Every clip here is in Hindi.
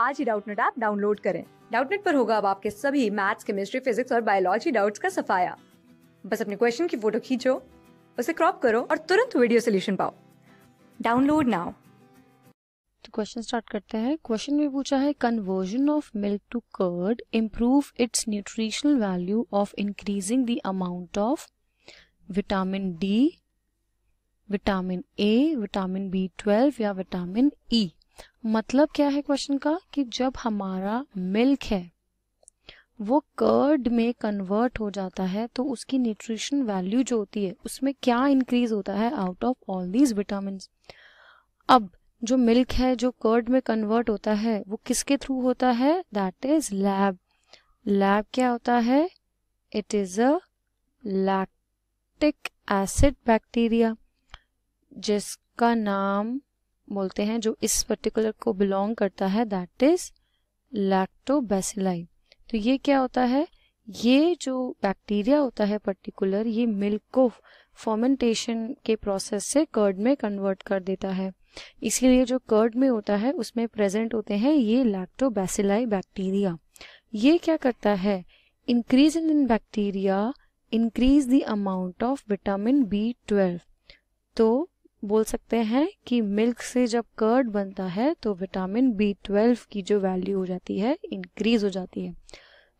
आज ही डाउटनेट ऐप डाउनलोड करें डाउटनेट पर होगा अब आपके सभी मैथ्स केमिस्ट्री फिजिक्स और बायोलॉजी डाउट्स का सफाया बस अपने क्वेश्चन की फोटो खींचो उसे क्रॉप करो और तुरंत वीडियो सोल्यूशन पाओ डाउनलोड नाउ तो क्वेश्चन स्टार्ट करते हैं क्वेश्चन में पूछा है conversion of milk to curd improve its nutritional value of increasing the amount of vitamin D vitamin A vitamin B twelve या विटामिन ई e. मतलब क्या है क्वेश्चन का कि जब हमारा मिल्क है वो कर्ड में कन्वर्ट हो जाता है तो उसकी न्यूट्रिशन वैल्यू जो होती है उसमें क्या इंक्रीज होता है out of all these vitamin अब जो मिल्क है जो कर्ड में कन्वर्ट होता है वो किसके थ्रू होता है दैट इज लैब लैब क्या होता है it is a lactic acid bacteria जिसका नाम बोलते हैं जो इस पर्टिकुलर को बिलोंग करता है दैट इज लैक्टोबैसिलाई तो ये क्या होता है ये जो बैक्टीरिया होता है पर्टिकुलर ये मिल्क को फॉर्मेंटेशन के प्रोसेस से कर्ड में कन्वर्ट कर देता है इसीलिए जो कर्ड में होता है उसमें प्रेजेंट होते हैं ये लैक्टोबैसिलाई बैक्टीरिया ये क्या करता है increase in bacteria increase the amount of vitamin B twelve तो बोल सकते हैं कि मिल्क से जब कर्ड बनता है तो विटामिन बी ट्वेल्व की जो वैल्यू हो जाती है इंक्रीज हो जाती है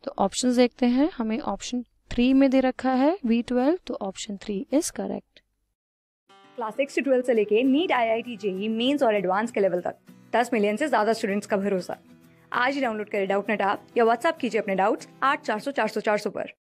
तो ऑप्शन देखते हैं हमें ऑप्शन थ्री में दे रखा है बी ट्वेल्व तो option three is correct class six से ट्वेल्थ से लेके NEET I I T JEE mains और एडवांस के लेवल तक दस मिलियन से ज्यादा स्टूडेंट्स का भरोसा आज ही डाउनलोड करें डाउट नेट आप या व्हाट्सअप कीजिए अपने डाउट्स आठ चार सौ चार सौ चार सौ पर